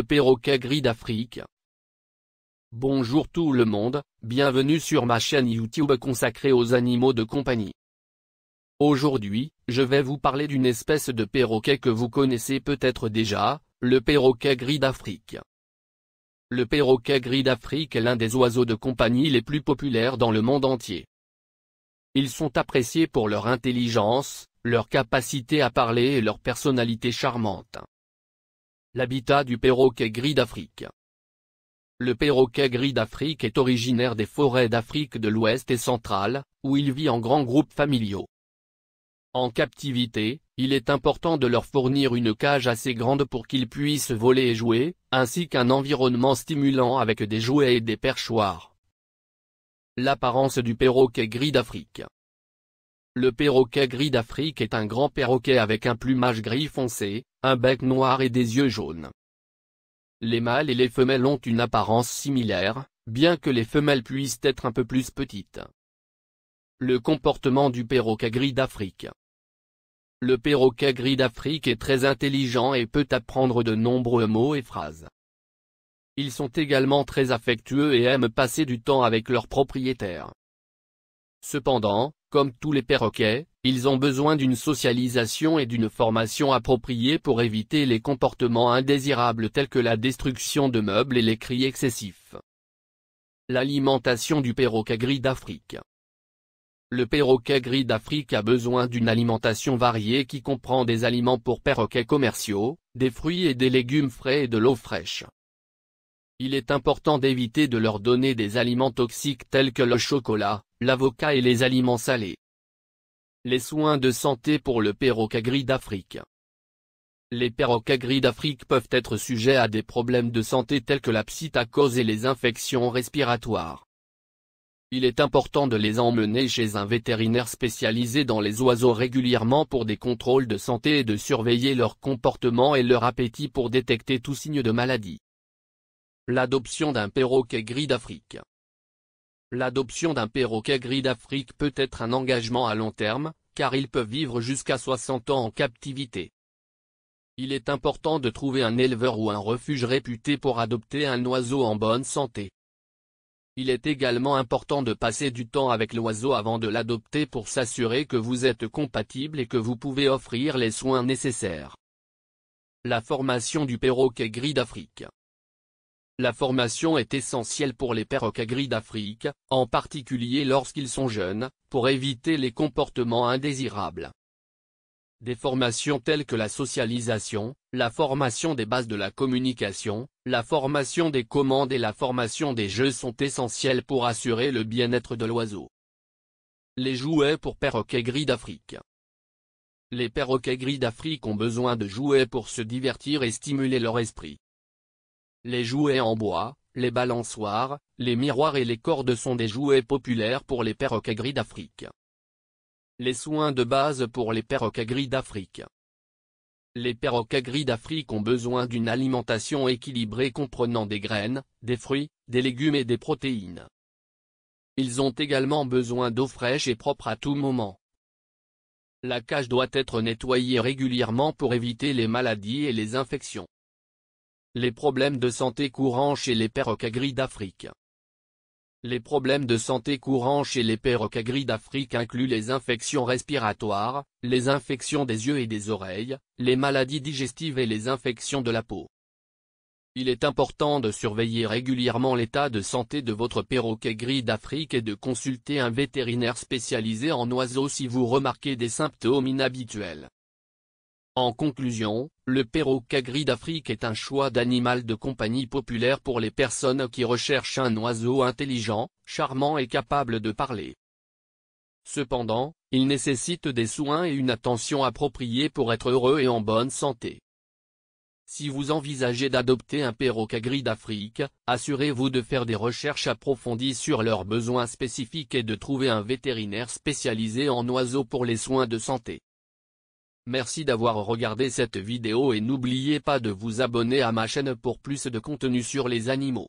le perroquet gris d'Afrique. Bonjour tout le monde, bienvenue sur ma chaîne YouTube consacrée aux animaux de compagnie. Aujourd'hui, je vais vous parler d'une espèce de perroquet que vous connaissez peut-être déjà, le perroquet gris d'Afrique. Le perroquet gris d'Afrique est l'un des oiseaux de compagnie les plus populaires dans le monde entier. Ils sont appréciés pour leur intelligence, leur capacité à parler et leur personnalité charmante. L'habitat du perroquet gris d'Afrique Le perroquet gris d'Afrique est originaire des forêts d'Afrique de l'Ouest et centrale, où il vit en grands groupes familiaux. En captivité, il est important de leur fournir une cage assez grande pour qu'ils puissent voler et jouer, ainsi qu'un environnement stimulant avec des jouets et des perchoirs. L'apparence du perroquet gris d'Afrique Le perroquet gris d'Afrique est un grand perroquet avec un plumage gris foncé, un bec noir et des yeux jaunes. Les mâles et les femelles ont une apparence similaire, bien que les femelles puissent être un peu plus petites. Le comportement du perroquet gris d'Afrique Le perroquet gris d'Afrique est très intelligent et peut apprendre de nombreux mots et phrases. Ils sont également très affectueux et aiment passer du temps avec leurs propriétaires. Cependant, comme tous les perroquets, ils ont besoin d'une socialisation et d'une formation appropriée pour éviter les comportements indésirables tels que la destruction de meubles et les cris excessifs. L'alimentation du perroquet gris d'Afrique Le perroquet gris d'Afrique a besoin d'une alimentation variée qui comprend des aliments pour perroquets commerciaux, des fruits et des légumes frais et de l'eau fraîche. Il est important d'éviter de leur donner des aliments toxiques tels que le chocolat, l'avocat et les aliments salés. Les soins de santé pour le perroquet gris d'Afrique Les perroquets gris d'Afrique peuvent être sujets à des problèmes de santé tels que la psittacose et les infections respiratoires. Il est important de les emmener chez un vétérinaire spécialisé dans les oiseaux régulièrement pour des contrôles de santé et de surveiller leur comportement et leur appétit pour détecter tout signe de maladie. L'adoption d'un perroquet gris d'Afrique L'adoption d'un perroquet gris d'Afrique peut être un engagement à long terme, car ils peuvent vivre jusqu'à 60 ans en captivité. Il est important de trouver un éleveur ou un refuge réputé pour adopter un oiseau en bonne santé. Il est également important de passer du temps avec l'oiseau avant de l'adopter pour s'assurer que vous êtes compatible et que vous pouvez offrir les soins nécessaires. La formation du perroquet gris d'Afrique la formation est essentielle pour les perroquets gris d'Afrique, en particulier lorsqu'ils sont jeunes, pour éviter les comportements indésirables. Des formations telles que la socialisation, la formation des bases de la communication, la formation des commandes et la formation des jeux sont essentielles pour assurer le bien-être de l'oiseau. Les jouets pour perroquets gris d'Afrique Les perroquets gris d'Afrique ont besoin de jouets pour se divertir et stimuler leur esprit. Les jouets en bois, les balançoires, les miroirs et les cordes sont des jouets populaires pour les perroquets gris d'Afrique. Les soins de base pour les perroquets gris d'Afrique Les perroquets gris d'Afrique ont besoin d'une alimentation équilibrée comprenant des graines, des fruits, des légumes et des protéines. Ils ont également besoin d'eau fraîche et propre à tout moment. La cage doit être nettoyée régulièrement pour éviter les maladies et les infections. Les problèmes de santé courants chez les perroquets gris d'Afrique Les problèmes de santé courants chez les perroquets gris d'Afrique incluent les infections respiratoires, les infections des yeux et des oreilles, les maladies digestives et les infections de la peau. Il est important de surveiller régulièrement l'état de santé de votre perroquet gris d'Afrique et de consulter un vétérinaire spécialisé en oiseaux si vous remarquez des symptômes inhabituels. En conclusion, le perroquet gris d'Afrique est un choix d'animal de compagnie populaire pour les personnes qui recherchent un oiseau intelligent, charmant et capable de parler. Cependant, il nécessite des soins et une attention appropriée pour être heureux et en bonne santé. Si vous envisagez d'adopter un perroquet gris d'Afrique, assurez-vous de faire des recherches approfondies sur leurs besoins spécifiques et de trouver un vétérinaire spécialisé en oiseaux pour les soins de santé. Merci d'avoir regardé cette vidéo et n'oubliez pas de vous abonner à ma chaîne pour plus de contenu sur les animaux.